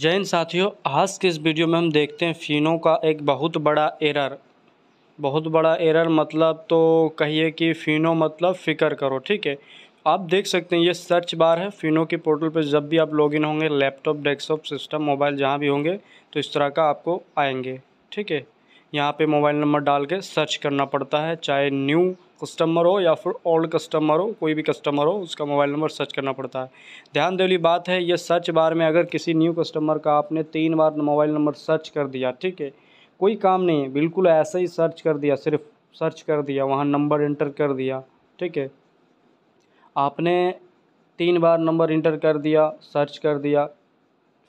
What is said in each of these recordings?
जैन साथियों आज के इस वीडियो में हम देखते हैं फिनो का एक बहुत बड़ा एरर बहुत बड़ा एरर मतलब तो कहिए कि फिनो मतलब फ़िक्र करो ठीक है आप देख सकते हैं ये सर्च बार है फिनो के पोर्टल पर जब भी आप लॉगिन होंगे लैपटॉप डेस्कटॉप सिस्टम मोबाइल जहाँ भी होंगे तो इस तरह का आपको आएंगे ठीक है यहाँ पे मोबाइल नंबर डाल के सर्च करना पड़ता है चाहे न्यू कस्टमर हो या फिर ओल्ड कस्टमर हो कोई भी कस्टमर हो उसका मोबाइल नंबर सर्च करना पड़ता है ध्यान देने वाली बात है ये सर्च बार में अगर किसी न्यू कस्टमर का आपने तीन बार मोबाइल नंबर सर्च कर दिया ठीक है कोई काम नहीं है बिल्कुल ऐसे ही सर्च कर दिया सिर्फ सर्च कर दिया वहाँ नंबर इंटर कर दिया ठीक है आपने तीन बार नंबर इंटर कर दिया सर्च कर दिया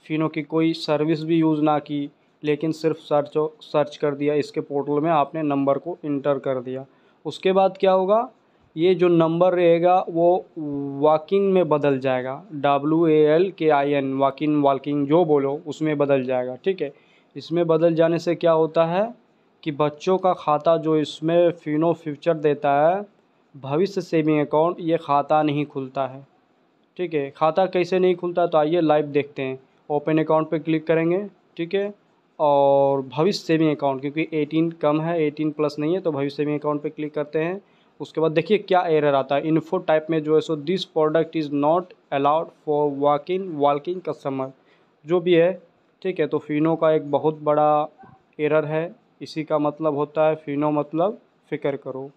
फिनो की कोई सर्विस भी यूज़ ना की लेकिन सिर्फ सर्च सर्च कर दिया इसके पोर्टल में आपने नंबर को इंटर कर दिया उसके बाद क्या होगा ये जो नंबर रहेगा वो वॉकिंग में बदल जाएगा डब्ल्यू ए एल के आई एन वॉकिंग वॉकिंग जो बोलो उसमें बदल जाएगा ठीक है इसमें बदल जाने से क्या होता है कि बच्चों का खाता जो इसमें फिनो फ्यूचर देता है भविष्य सेविंग अकाउंट ये खाता नहीं खुलता है ठीक है खाता कैसे नहीं खुलता तो आइए लाइव देखते हैं ओपन अकाउंट पे क्लिक करेंगे ठीक है और भविष्य सेविंग अकाउंट क्योंकि 18 कम है 18 प्लस नहीं है तो भविष्य सेविंग अकाउंट पे क्लिक करते हैं उसके बाद देखिए क्या एरर आता है इन्फो टाइप में जो है so this product is not allowed for walking walking customer जो भी है ठीक है तो फिनो का एक बहुत बड़ा एरर है इसी का मतलब होता है फिनो मतलब फ़िक्र करो